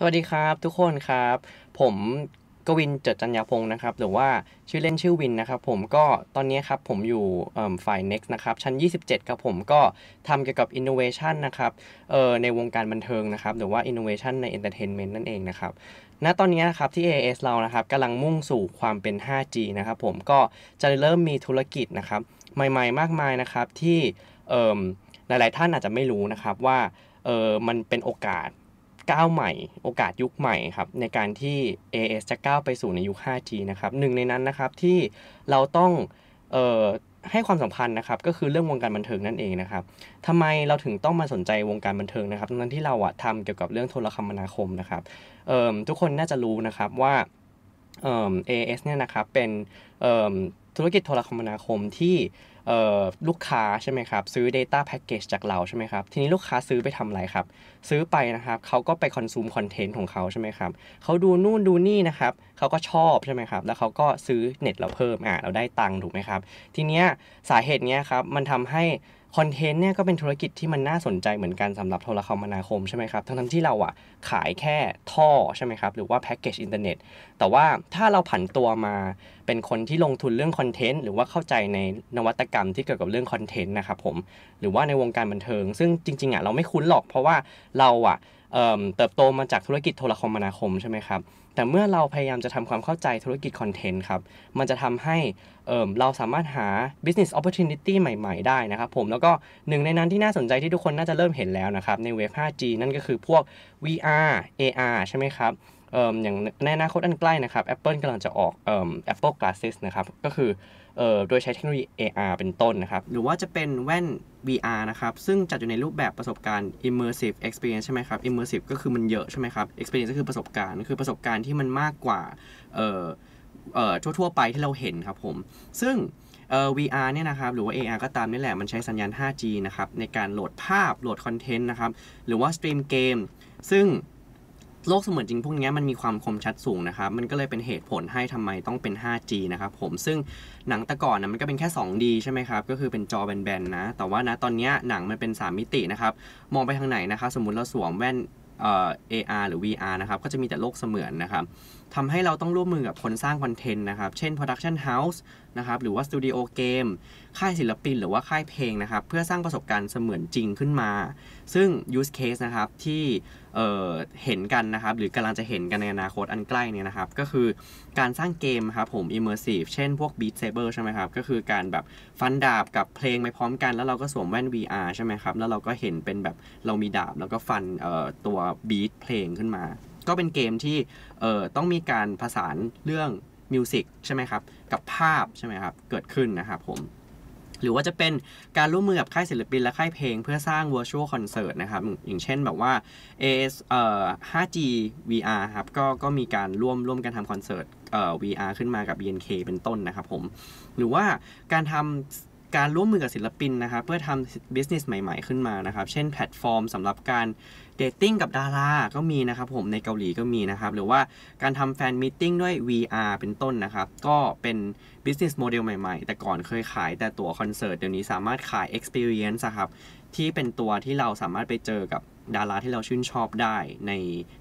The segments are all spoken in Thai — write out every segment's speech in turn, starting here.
สวัสดีครับ ทุกคนครับ ผมกวินเจดจัญยาพงศ์นะครับ หรือว่าชื่อเล่นชื่อวินนะครับ ผมก็ตอนนี้ครับผมอยู่ฝ่าย next นะครับชั้น27ครับผมก็ทำเกี่ยวกับ innovation นะครับเออในวงการบันเทิงนะครับ หรือว่า innovation ใน entertainment นั่นเองนะครับณตอนนี้นะครับที่ AS เรานะครับกำลังมุ่งสู่ความเป็น 5G นะครับ ผมก็จะเริ่มมีธุรกิจนะครับใหม่ๆ มากมายนะครับที่หลาย ๆท่านอาจจะไม่รู้นะครับว่าเออมันเป็นโอกาสก้าวใหม่โอกาสยุคใหม่ครับในการที่ AS จะก้าวไปสู่ในยุค 5G นะครับหนึ่งในนั้นนะครับที่เราต้องออให้ความสัมพันธ์นะครับก็คือเรื่องวงการบันเทิงนั่นเองนะครับทำไมเราถึงต้องมาสนใจวงการบันเทิงนะครับนั้นที่เราอะทำเกี่ยวกับเรื่องโทรคมนาคมนะครับทุกคนน่าจะรู้นะครับว่าเอเอสเนี่ยนะครับเป็นธุรกิจโทรคมนาคมที่ลูกค้าใช่ไหมครับซื้อ Data Package จากเราใช่ไหมครับทีนี้ลูกค้าซื้อไปทำอะไรครับ ซื้อไปนะครับเขาก็ไปคอนซูมคอนเทนต์ของเขาใช่ไหมครับเขาดูนู่นดูนี่นะครับเขาก็ชอบใช่ไหมครับแล้วเขาก็ซื้อเน็ตเราเพิ่มอ่ะเราได้ตังค์ถูกไหมครับทีเนี้ยสาเหตุเนี้ยครับมันทำให้คอนเทนต์เนี่ยก็เป็นธุรกิจที่มันน่าสนใจเหมือนกันสำหรับโทรคมนาคมใช่ไหมครับทั้งที่เราอ่ะขายแค่ท่อใช่ไหมครับหรือว่าแพ็กเกจอินเทอร์เน็ตแต่ว่าถ้าเราผันตัวมา เป็นคนที่ลงทุนเรื่องคอนเทนต์หรือว่าเข้าใจในนวัตกรมที่เกี่ยวกับเรื่องคอนเทนต์นะครับผม หรือว่าในวงการบันเทิง ซึ่งจริงๆอ่ะเราไม่คุ้นหรอก เพราะว่าเราอ่ะเเติบโตมาจากธุรกิจโทรคมนาคมใช่ไหมครับ แต่เมื่อเราพยายามจะทำความเข้าใจธุรกิจคอนเทนต์ครับ มันจะทำให้เเราสามารถหา business opportunity ใหม่ ๆ ได้นะครับผม แล้วก็หนึ่งในนั้นที่น่าสนใจที่ทุกคนน่าจะเริ่มเห็นแล้วนะครับในเวฟ 5G นั่นก็คือพวก VR AR ใช่ไหมครับอย่างในอนาคตอันใกล้นะครับ Apple กำลังจะออก Apple Glasses นะครับ ก็คือโดยใช้เทคโนโลยี AR เป็นต้นนะครับ หรือว่าจะเป็นแว่น VR นะครับ ซึ่งจัดอยู่ในรูปแบบประสบการณ์ immersive experience ใช่ไหมครับ immersive ก็คือมันเยอะใช่ไหมครับ experience ก็คือประสบการณ์คือประสบการณ์ที่มันมากกว่าทั่วๆ ไปที่เราเห็นครับผมซึ่งเออ VR เนี่ยนะครับหรือว่า AR ก็ตามนี่แหละมันใช้สัญญาณ 5G นะครับในการโหลดภาพโหลดคอนเทนต์นะครับหรือว่าสตรีมเกมซึ่งโลกเสมือนจริงพวกนี้มันมีความคมชัดสูงนะครับ มันก็เลยเป็นเหตุผลให้ทำไมต้องเป็น 5G นะครับผม ซึ่งหนังแต่ก่อนนะมันก็เป็นแค่ 2D ใช่ไหมครับ ก็คือเป็นจอแบนๆนะ แต่ว่านะตอนนี้หนังมันเป็น 3 มิตินะครับ มองไปทางไหนนะครับสมมติเราสวมแว่นเอ่อ AR หรือ VR นะครับก็จะมีแต่โลกเสมือนนะครับ ทำให้เราต้องร่วมมือกับคนสร้างคอนเทนต์นะครับ เช่น Production House นะครับ หรือว่าสตูดิโอเกมค่ายศิลปิน หรือว่าค่ายเพลงนะครับ เพื่อสร้างประสบการณ์เสมือนจริงขึ้นมา ซึ่ง use case นะครับที่เเห็นกันนะครับหรือกำลังจะเห็นกันในอนาคตอันใกล้นี่นะครับก็คือการสร้างเกมครับผม immersive เช่นพวก Beat Saber ใช่ไหมครับก็คือการแบบฟันดาบกับเพลงไปพร้อมกันแล้วเราก็สวมแว่น VR ใช่ไหมครับแล้วเราก็เห็นเป็นแบบเรามีดาบแล้วก็ฟันตัวบีทเพลงขึ้นมา ก็เป็นเกมที่ต้องมีการผสานเรื่องมิวสิกใช่ไหมครับกับภาพใช่ไหมครับเกิดขึ้นนะครับผมหรือว่าจะเป็นการร่วมมือกับค่ายศิลปิน และค่ายเพลงเพื่อสร้าง virtual concert นะครับอย่างเช่นแบบว่า AS เอ่อ 5G VR ครับก็ก็มีการร่วมร่วมกันทำคอนเสิร์ตเอ่อ VR ขึ้นมากับ BNK เป็นต้นนะครับผม หรือว่าการทำการร่วมมือกับศิลปินนะครับเพื่อทำ business ใหม่ ๆขึ้นมานะครับ เช่นแพลตฟอร์มสำหรับการเดทติ้งกับดาราก็มีนะครับผมในเกาหลีก็มีนะครับหรือว่าการทำแฟนมิ팅ติ้งด้วย VR เป็นต้นนะครับ ก็เป็น business model ใหม่ๆ แต่ก่อนเคยขายแต่ตั๋วคอนเสิร์ตเดี๋ยวนี้สามารถขาย experience ครับที่เป็นตัวที่เราสามารถไปเจอกับดาราที่เราชื่นชอบได้ใน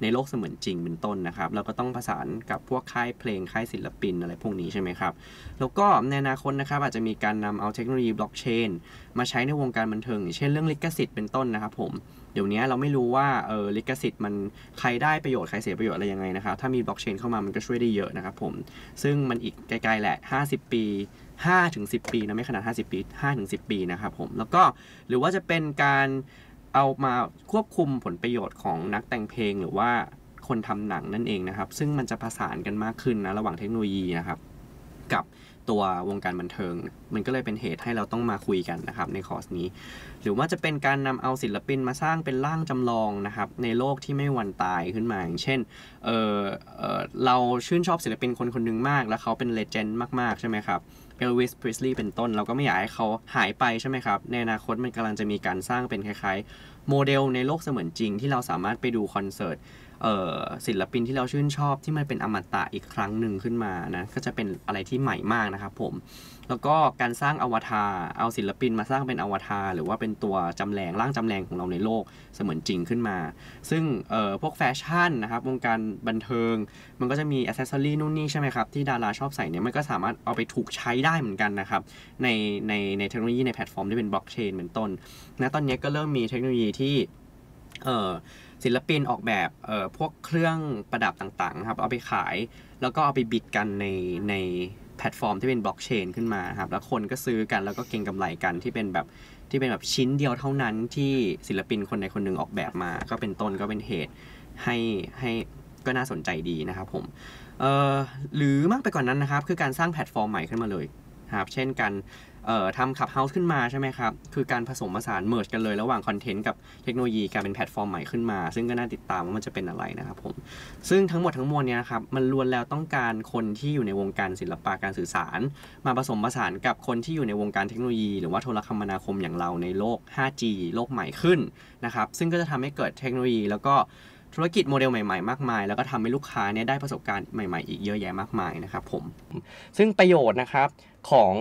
ในโลกเสมือนจริงเป็นต้นนะครับเราก็ต้องประสานกับพวกค่ายเพลงค่ายศิลปินอะไรพวกนี้ใช่ไหมครับแล้วก็ในอนาคตนะครับอาจจะมีการนำเอาเทคโนโลยีบล็อกเชนมาใช้ในวงการบันเทิงเช่นเรื่องลิขสิทธิ์เป็นต้นนะครับผมเดี๋ยวนี้เราไม่รู้ว่าเออลิขสิทธิ์ มันใครได้ประโยชน์ ใครเสียประโยชน์ อะไรยังไงนะครับ ถ้ามีบล็อกเชนเข้ามามันก็ช่วยได้เยอะนะครับผม ซึ่งมันอีกไกลๆแหละ 50 ปี5ถึง10 ปีนะไม่ขนาด 50 ปี5ถึง10 ปีนะครับผมแล้วก็หรือว่าจะเป็นการเอามาควบคุมผลประโยชน์ของนักแต่งเพลงหรือว่าคนทำหนังนั่นเองนะครับ ซึ่งมันจะประสานกันมากขึ้นนะระหว่างเทคโนโลยีนะครับกับตัววงการบันเทิงมันก็เลยเป็นเหตุให้เราต้องมาคุยกันนะครับในคอร์สนี้ หรือว่าจะเป็นการนำเอาศิลปินมาสร้างเป็นร่างจำลองนะครับในโลกที่ไม่วันตายขึ้นมาอย่าง เช่นเออเออเราชื่นชอบศิลปินคนคนหนึ่งมาก แล้วเขาเป็นเลเจนด์มาก ๆ ใช่ไหมครับเอลวิสพริสลีย์เป็นต้นเราก็ไม่อยากให้เขาหายไปใช่ไหมครับในอนาคตมันกำลังจะมีการสร้างเป็นคล้ายๆ โมเดลในโลกเสมือนจริงที่เราสามารถไปดูคอนเสิร์ตศิลปินที่เราชื่นชอบที่มันเป็นอมตะอีกครั้งหนึ่งขึ้นมานะก็จะเป็นอะไรที่ใหม่มากนะครับผมแล้วก็การสร้างอวตารเอาศิลปินมาสร้างเป็นอวตารหรือว่าเป็นตัวจำแรงร่างจำแรงของเราในโลกเสมือนจริงขึ้นมา ซึ่งพวกแฟชั่นนะครับวงการบันเทิง มันก็จะมีอ c เซสซอรี่นู่นนี่ใช่ไหมครับที่ดาราชอบใส่เนี่ยมันก็สามารถเอาไปถูกใช้ได้เหมือนกันนะครับในในในเทคโนโลยีในแพลตฟอร์มที่เป็นบล็อกเชนเป็นต้นนะตอนนี้ก็เริ่มมีเทคโนโลยีที่ศิลปินออกแบบพวกเครื่องประดับต่างๆครับเอาไปขายแล้วก็เอาไปบิดกันในในแพลตฟอร์มที่เป็นบล็อกเชนขึ้นมาครับแล้วคนก็ซื้อกันแล้วก็เก็งกำไรกัน ที่เป็นแบบที่เป็นแบบชิ้นเดียวเท่านั้น ที่ศิลปินคนใดคนหนึ่งออกแบบมา ก็เป็นต้นก็เป็นเหตุให้ให้ก็น่าสนใจดีนะครับผมหรือมากไปกว่านนั้นนะครับคือการสร้างแพลตฟอร์มใหม่ขึ้นมาเลยครับเช่นกันทำขับเฮาส์ขึ้นมาใช่ไหมครับ คือการผสมผสานเมิร์ชกันเลยระหว่างคอนเทนต์กับเทคโนโลยีการเป็นแพลตฟอร์มใหม่ขึ้นมา ซึ่งก็น่าติดตามว่ามันจะเป็นอะไรนะครับผม ซึ่งทั้งหมดทั้งมวลเนี่ยครับมันล้วนแล้วต้องการคนที่อยู่ในวงการศิลปะการสื่อสาร มาผสมผสานกับคนที่อยู่ในวงการเทคโนโลยีหรือว่าโทรคมนาคมอย่างเราในโลก 5G โลกใหม่ขึ้นนะครับซึ่งก็จะทำให้เกิดเทคโนโลยี แล้วก็ธุรกิจโมเดลใหม่ๆมากมายแล้วก็ทำให้ลูกค้าเนี่ยได้ประสบการณ์ใหม่ๆอีกเยอะแยะมากมายนะครับผมซึ่งประโยชน์นะครับของ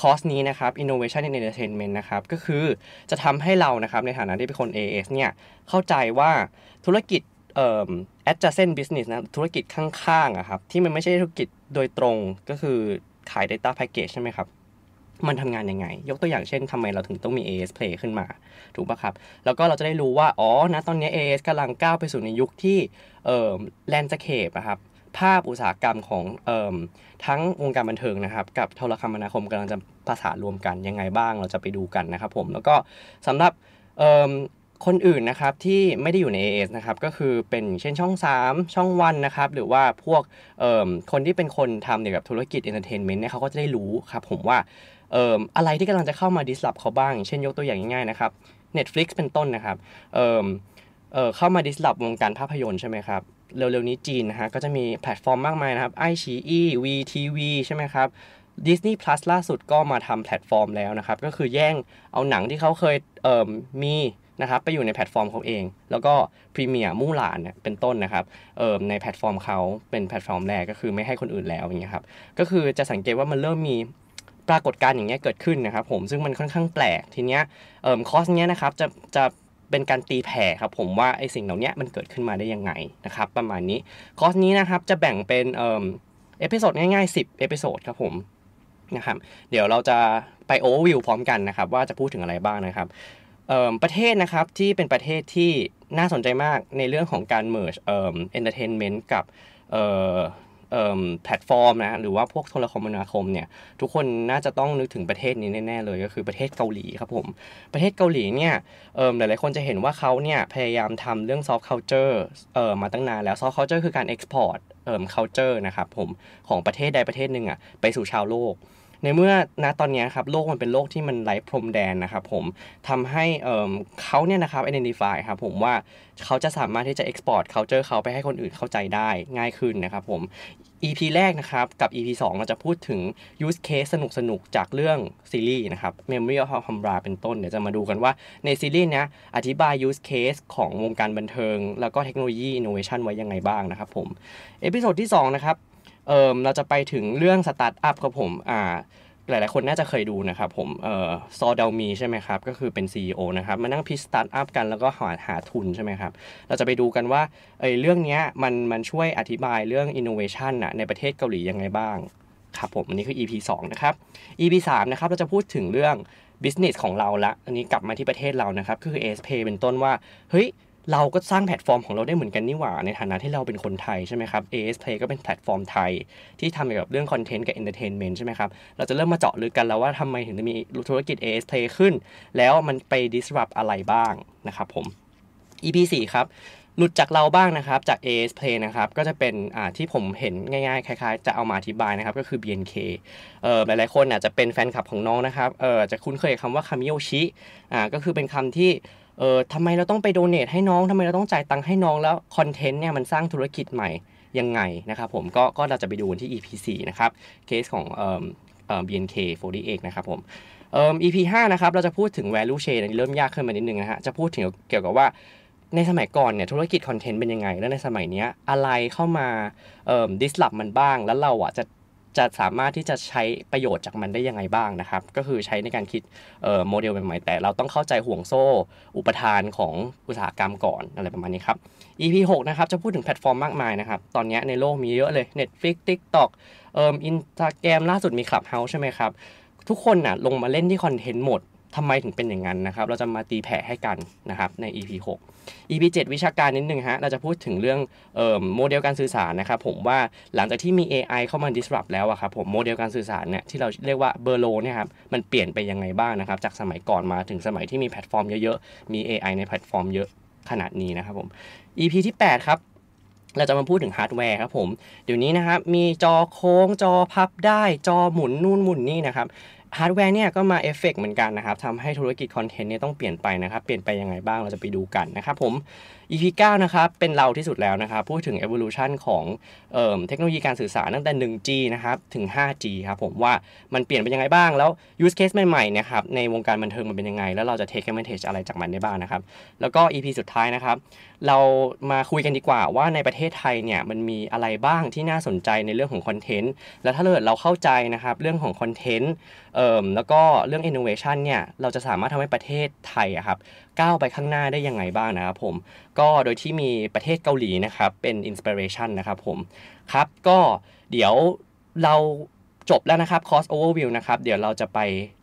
คอร์สนี้นะครับ Innovation in Entertainment นะครับ ก็คือจะทำให้เรานะครับ ในฐานะที่เป็นคน AS เนี่ย เข้าใจว่าธุรกิจเอ่อ adjacent business นะ ธุรกิจข้างๆอะครับ ที่มันไม่ใช่ธุรกิจโดยตรง ก็คือขาย data package ใช่ไหมครับ มันทำงานยังไง ยกตัวอย่างเช่น ทำไมเราถึงต้องมี AS Play ขึ้นมา ถูกปะครับ แล้วก็เราจะได้รู้ว่า อ๋อนะตอนนี้ AS กำลังก้าวไปสู่ในยุคที่เอ่อ landscape อะครับภาพอุตสาหกรรมของออทั้งวงการบันเทิงนะครับกับโทรคมนาคมกำลังจะประสานรวมกัน ยังไงบ้างเราจะไปดูกันนะครับผม แล้วก็สำหรับคนอื่นนะครับที่ไม่ได้อยู่ใน AS นะครับก็คือเป็นเช่นช่อง 3 ช่องวันนะครับ หรือว่าพวกคนที่เป็นคนทำเกี่ยวกับธุรกิจเอนเตอร์เทนเมนต์เนี่ยเขาก็จะได้รู้ครับผมว่าอะไรที่กำลังจะเข้ามาดิสลอฟเขาบ้างเช่นยกตัวอย่างง่ายๆนะครับ Netflix เป็นต้นนะครับเเข้ามาดิสลอฟวงการภาพยนตร์ใช่ไหมครับเร็วๆนี้จีนนะฮะก็จะมีแพลตฟอร์มมากมายนะครับไอชีอีวีทีวีใช่ไหมครับดิสนีย์พลัสล่าสุดก็มาทำแพลตฟอร์มแล้วนะครับ ก็คือแย่งเอาหนังที่เขาเคย เอ่อมีนะครับ ไปอยู่ในแพลตฟอร์มเขาเอง แล้วก็พรีเมียร์มู่หลานเป็นต้นนะครับเอ่อในแพลตฟอร์มเขาเป็นแพลตฟอร์มแรกก็คือไม่ให้คนอื่นแล้วอย่างเงี้ยครับก็คือจะสังเกตว่ามันเริ่มมีปรากฏการณ์อย่างเงี้ยเกิดขึ้นนะครับผมซึ่งมันค่อนข้างแปลกทีเนี้ยเอ่อคอสเนี้ยนะครับจะจะเป็นการตีแผ่ครับผมว่าไอสิ่งเหล่านี้มันเกิดขึ้นมาได้ยังไงนะครับประมาณนี้คอร์สนี้นะครับจะแบ่งเป็นเอพิโซดง่ายๆ 10เอพิโซดครับผมนะครับเดี๋ยวเราจะไปโอเวอร์วิวพร้อมกันนะครับว่าจะพูดถึงอะไรบ้างนะครับ ประเทศนะครับที่เป็นประเทศที่น่าสนใจมากในเรื่องของการเมิร์ชเอ็นเตอร์เทนเมนต์กับแพลตฟอร์มนะหรือว่าพวกโทรคมนาคมเนี่ยทุกคนน่าจะต้องนึกถึงประเทศนี้แน่ๆ เลยก็คือประเทศเกาหลีครับผม ประเทศเกาหลีเนี่ยหลายๆ คนจะเห็นว่าเขาเนี่ยพยายามทำเรื่องซอฟต์เคานเจอร์มาตั้งนานแล้วซอฟต์เคานเจอร์คือการเอ็กซ์พอร์ตเคาน์เตอร์นะครับผมของประเทศใดประเทศหนึ่งอ่ะไปสู่ชาวโลกในเมื่อณตอนนี้ครับโลกมันเป็นโลกที่มันไร้พรมแดนนะครับผมทำให้เขาเนี่ยนะครับ identify ครับผมว่าเขาจะสามารถที่จะ export culture เขาไปให้คนอื่นเข้าใจได้ง่ายขึ้นนะครับผม EP แรกนะครับ กับ EP 2 เราจะพูดถึง use case สนุกสนุกจากเรื่องซีรีส์นะครับ Memory of h a m r a เป็นต้นเดี๋ยวจะมาดูกันว่าในซีรีส์นี้อธิบาย use case ของวงการบันเทิง แล้วก็เทคโนโลยี innovation ไว้ยังไงบ้างนะครับผมเอพิโซดที่2นะครับเออเราจะไปถึงเรื่องสตาร์ทอัพครับผม อ่า หลาย ๆ คนน่าจะเคยดูนะครับ ผม เอ่อ ซอเดลมีใช่ไหมครับ ก็คือเป็น CEO นะครับ มานั่งพิสตาร์ทอัพกันแล้วก็หาหาทุนใช่ไหมครับ เราจะไปดูกันว่าเอ้เรื่องนี้มันมันช่วยอธิบายเรื่องอินโนเวชันอะในประเทศเกาหลียังไงบ้าง ครับผม อันนี้คือ EP 2 นะครับ EP 3 นะครับ เราจะพูดถึงเรื่อง business ของเราละ อันนี้กลับมาที่ประเทศเรานะครับก็คือ ASP เป็นต้นว่า เฮ้ยเราก็สร้างแพลตฟอร์มของเราได้เหมือนกันนี่หว่า ในฐานะที่เราเป็นคนไทยใช่ไหมครับ AS Play ก็เป็นแพลตฟอร์มไทย ที่ทำเกี่ยวกับเรื่องคอนเทนต์กับเอนเตอร์เทนเมนต์ใช่ไหมครับ เราจะเริ่มมาเจาะลึกกันแล้วว่าทำไมถึงมีธุรกิจ AS Play ขึ้น แล้วมันไป disrupt อะไรบ้างนะครับผม EP 4ครับหลุดจากเราบ้างนะครับ จาก AS Play นะครับ ก็จะเป็นที่ผมเห็นง่ายๆคล้ายๆ จะเอามาอธิบายนะครับก็คือ BNK เอ่อหลายๆคนอาจจะเป็นแฟนคลับของน้องนะครับเอ่อจะคุ้นเคยคำว่าคามิโอชิอ่าก็คือเป็นคำที่เออทำไมเราต้องไปโดเนทให้น้องทำไมเราต้องจ่ายตังค์ให้น้องแล้วคอนเทนต์เนี่ยมันสร้างธุรกิจใหม่ ยังไงนะครับผม ก็ก็เราจะไปดูที่ EP 4นะครับเคสของเอ่อเอ่อ BNK 48นะครับผมเอ่อ EP 5นะครับเราจะพูดถึง value chain เริ่มยากขึ้นมานิดนึงนะฮะจะพูดถึงเกี่ยวกับว่าในสมัยก่อนเนี่ยธุรกิจคอนเทนต์เป็นยังไง แล้วในสมัยนี้อะไรเข้ามาเอ่อดิสลอฟมันบ้างแล้วเราอ่ะจะจะสามารถที่จะใช้ประโยชน์จากมันได้ยังไงบ้างนะครับ ก็คือใช้ในการคิดโมเดลใหม่ๆ แต่เราต้องเข้าใจห่วงโซ่อุปทานของอุตสาหกรรมก่อนอะไรประมาณนี้ครับ EP 6นะครับจะพูดถึงแพลตฟอร์มมากมายนะครับ ตอนนี้ในโลกมีเยอะเลย Netflix TikTok เอ่ออินสตาแกรมล่าสุดมี Clubhouse ใช่ไหมครับ ทุกคนนะ่ะลงมาเล่นที่คอนเทนต์หมดทำไมถึงเป็นอย่างนั้นนะครับ เราจะมาตีแผ่ให้กันนะครับใน EP 6 EP 7วิชาการนิดนึงฮะ เราจะพูดถึงเรื่องโมเดลการสื่อสารนะครับผมว่าหลังจากที่มี AI เข้ามา disrupt แล้วอะครับผมโมเดลการสื่อสารเนี่ยที่เราเรียกว่าเบอร์โลเนี่ยครับมันเปลี่ยนไปยังไงบ้างนะครับจากสมัยก่อนมาถึงสมัยที่มีแพลตฟอร์มเยอะๆ มี AI ในแพลตฟอร์มเยอะขนาดนี้นะครับผม EP ที่8ครับเราจะมาพูดถึงฮาร์ดแวร์ครับผมเดี๋ยวนี้นะครับมีจอโค้ง จอพับได้ จอหมุนนู่นหมุนนี่นะครับฮาร์ดแวร์เนี่ยก็มาเอฟเฟกเหมือนกันนะครับ ทำให้ธุรกิจคอนเทนต์เนี่ยต้องเปลี่ยนไปนะครับ เปลี่ยนไปยังไงบ้าง เราจะไปดูกันนะครับผม EP 9นะครับเป็นเราที่สุดแล้วนะครับ พูดถึง evolution ของเออเทคโนโลยีการสื่อสารตั้งแต่ 1G นะครับถึง 5G ครับผมว่ามันเปลี่ยนเป็นยังไงบ้าง แล้ว use case ใหม่ๆนะครับในวงการบันเทิงมันเป็นยังไง แล้วเราจะ take advantage อะไรจากมันได้บ้างนะครับแล้วก็ EP สุดท้ายนะครับ เรามาคุยกันดีกว่าว่าในประเทศไทยเนี่ยมันมีอะไรบ้างที่น่าสนใจในเรื่องของคอนเทนต์แล้วถ้าเกิดเราเข้าใจนะครับเรื่องของคอนเทนต์แล้วก็เรื่อง innovation เนี่ยเราจะสามารถทำให้ประเทศไทยอะครับก้าวไปข้างหน้าได้ยังไงบ้างนะครับผม ก็โดยที่มีประเทศเกาหลีนะครับ เป็นอินสปิเรชันนะครับผม ครับก็เดี๋ยวเราจบแล้วนะครับคอสโอเวอร์วิวนะครับ เดี๋ยวเราจะไป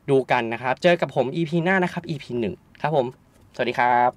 ดูกันนะครับ เจอกับผม EP หน้านะครับ EP 1 ครับผม สวัสดีครับ